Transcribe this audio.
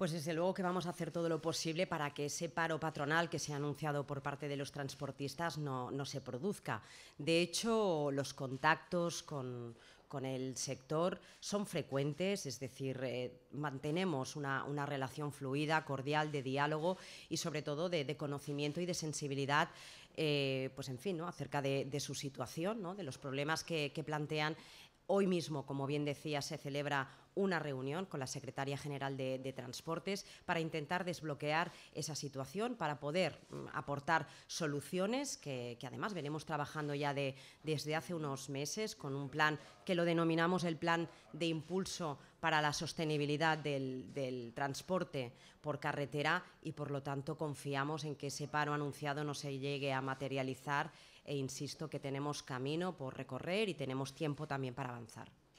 Pues desde luego que vamos a hacer todo lo posible para que ese paro patronal que se ha anunciado por parte de los transportistas no, se produzca. De hecho, los contactos con, el sector son frecuentes, es decir, eh, mantenemos una, relación fluida, cordial, de diálogo y sobre todo de, conocimiento y de sensibilidad, eh, pues en fin, ¿no? acerca de, su situación, de los problemas que, que plantean Hoy mismo, como bien decía, se celebra una reunión con la secretaria general de, Transportes para intentar desbloquear esa situación, para poder mm, aportar soluciones que, además venimos trabajando ya desde hace unos meses con un plan que lo denominamos el plan de impulso para la sostenibilidad del transporte por carretera y por lo tanto confiamos en que ese paro anunciado no se llegue a materializar e insisto que tenemos camino por recorrer y tenemos tiempo también para avanzar.